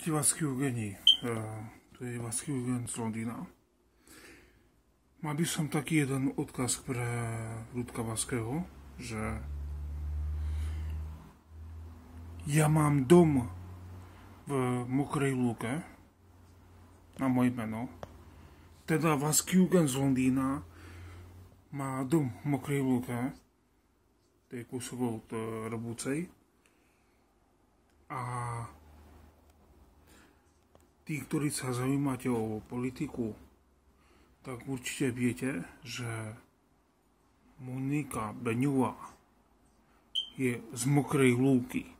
proti Vasky e, To je Vasky Eugen z Londýna. Mal by som taký jeden odkaz pre Rudka Vaského, že ja mám dom v mokrej lúke na moje meno. Teda Vasky Eugen z Londýna má dom v mokrej lúke, tej kúsovou od e, Robúcej. A tí, ktorí sa zaujímate o politiku, tak určite viete, že Monika Beňová je z mokrej lúky.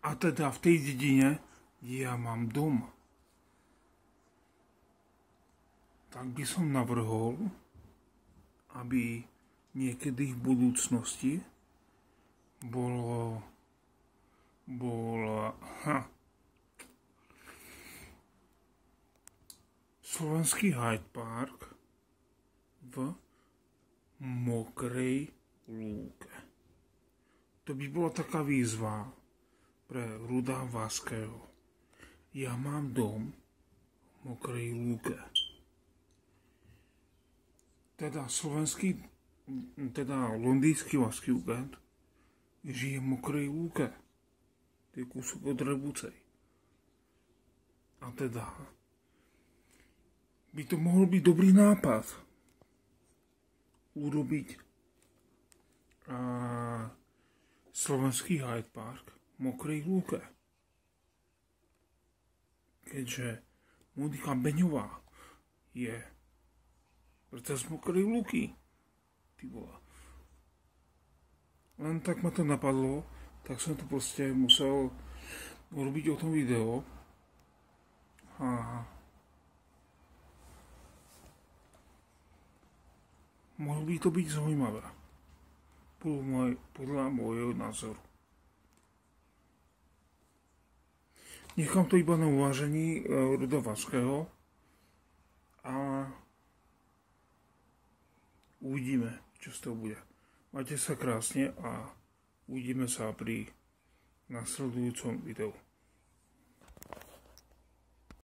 A teda v tej dedine, ja mám dom, tak by som navrhol, aby niekedy v budúcnosti bolo, bol, ha, slovenský Hyde Park v mokrej lúke. To by bola taká výzva pre Ruda Váského. Ja mám dom v mokrej lúke. Teda slovenský, teda londýnsky Vasky Ugent žije v mokrej lúke. To je kúsok od Rebucej. A teda by to mohol byť dobrý nápad urobiť a, slovenský Hyde Park v mokrej lúke. Keďže Monika Beňová je predsa z mokrej lúky. Ty bola. Len tak ma to napadlo, tak som to proste musel urobiť o tom video. Aha. mohlo by to byť zaujímavé. Podľa, môj, podľa môjho názoru. Nechám to iba na uvážení e, Ruda Vaského a uvidíme, čo z toho bude. Majte sa krásne a uvidíme sa pri nasledujúcom videu.